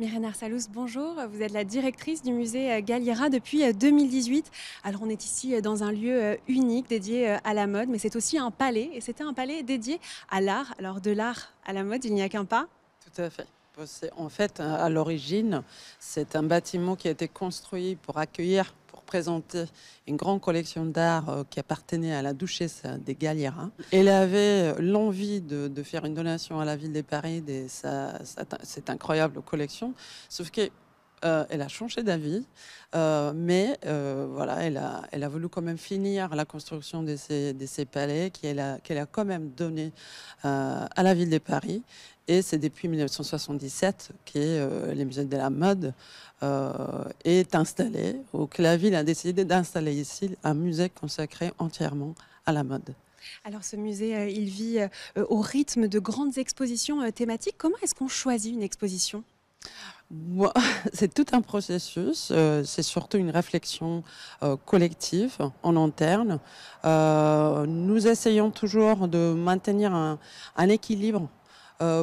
Mirena Arsalous, bonjour. Vous êtes la directrice du musée euh, Galliera depuis 2018. Euh, Alors, on est ici euh, dans un lieu unique dédié à la mode, mais c'est aussi un palais. Et c'était un palais dédié à l'art. Alors, de l'art à la mode, il n'y a qu'un pas Tout à fait. En fait, à l'origine, c'est un bâtiment qui a été construit pour accueillir une grande collection d'art euh, qui appartenait à la duchesse des Galliera. Elle avait euh, l'envie de, faire une donation à la ville de Paris de cette incroyable collection, sauf que euh, elle a changé d'avis, euh, mais euh, voilà, elle a, voulu quand même finir la construction de ces, palais qu'elle a, quand même donné à la ville de Paris. Et c'est depuis 1977 que les musées de la mode est installé, ou que la ville a décidé d'installer ici un musée consacré entièrement à la mode. Alors ce musée, il vit au rythme de grandes expositions thématiques. Comment est-ce qu'on choisit une exposition C'est tout un processus. Euh, c'est surtout une réflexion euh, collective en interne. Euh, nous essayons toujours de maintenir un, équilibre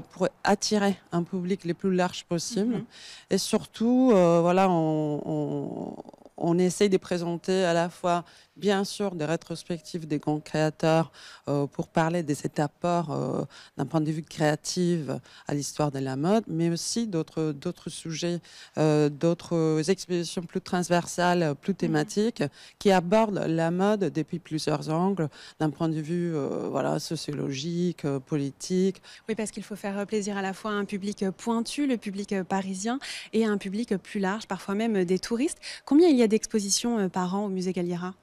pour attirer un public le plus large possible. Mhm. Et surtout, voilà, on, on essaye de présenter à la fois bien sûr des rétrospectives des grands créateurs euh, pour parler de cet apport euh, d'un point de vue créatif à l'histoire de la mode, mais aussi d'autres d'autres sujets, euh, d'autres expositions plus transversales, plus mmh. thématiques, qui abordent la mode depuis plusieurs angles, d'un point de vue voilà sociologique, politique. Oui, parce qu'il faut faire plaisir à la fois à un public pointu, le public parisien, et à un public plus large, parfois même des touristes. Combien il y a d'expositions par an au musée Galliera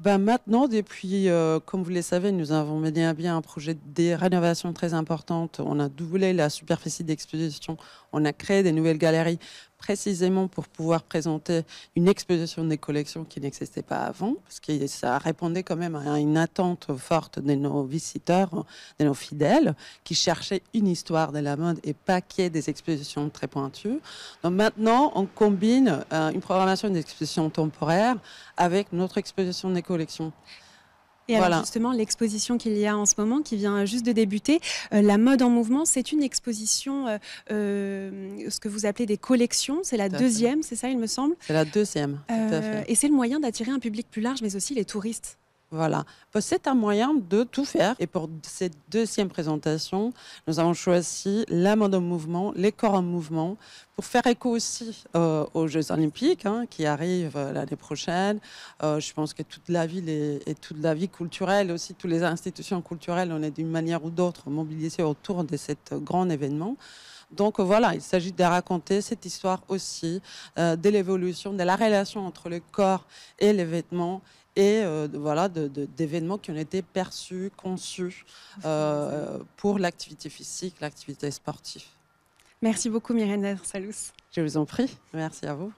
ben, maintenant, depuis, euh, comme vous le savez, nous avons mené à bien un projet de rénovation très importante. On a doublé la superficie d'exposition, on a créé des nouvelles galeries précisément pour pouvoir présenter une exposition des collections qui n'existait pas avant, parce que ça répondait quand même à une attente forte de nos visiteurs, de nos fidèles, qui cherchaient une histoire de la mode et pas qu'il y ait des expositions très pointues. Donc maintenant, on combine euh, une programmation d'exposition temporaire avec notre exposition des collections. Et alors justement, l'exposition qu'il y a en ce moment, qui vient juste de débuter, euh, La mode en mouvement, c'est une exposition, euh, euh, ce que vous appelez des collections, c'est la deuxième, c'est ça il me semble C'est la deuxième, tout Et c'est le moyen d'attirer un public plus large, mais aussi les touristes. Voilà. Bah, c'est un moyen de tout faire. Et pour cette deuxième présentation, nous avons choisi la mode en mouvement, les corps en mouvement, pour faire écho aussi euh, aux Jeux Olympiques hein, qui arrivent euh, l'année prochaine. Euh, je pense que toute la ville et toute la vie culturelle aussi, toutes les institutions culturelles, on est d'une manière ou d'autre mobilisées autour de cet grand événement. Donc voilà, il s'agit de raconter cette histoire aussi euh, de l'évolution de la relation entre le corps et les vêtements et euh, voilà d'événements qui ont été perçus, conçus euh, pour l'activité physique, l'activité sportive. Merci beaucoup Myrène Salous. Je vous en prie, merci à vous.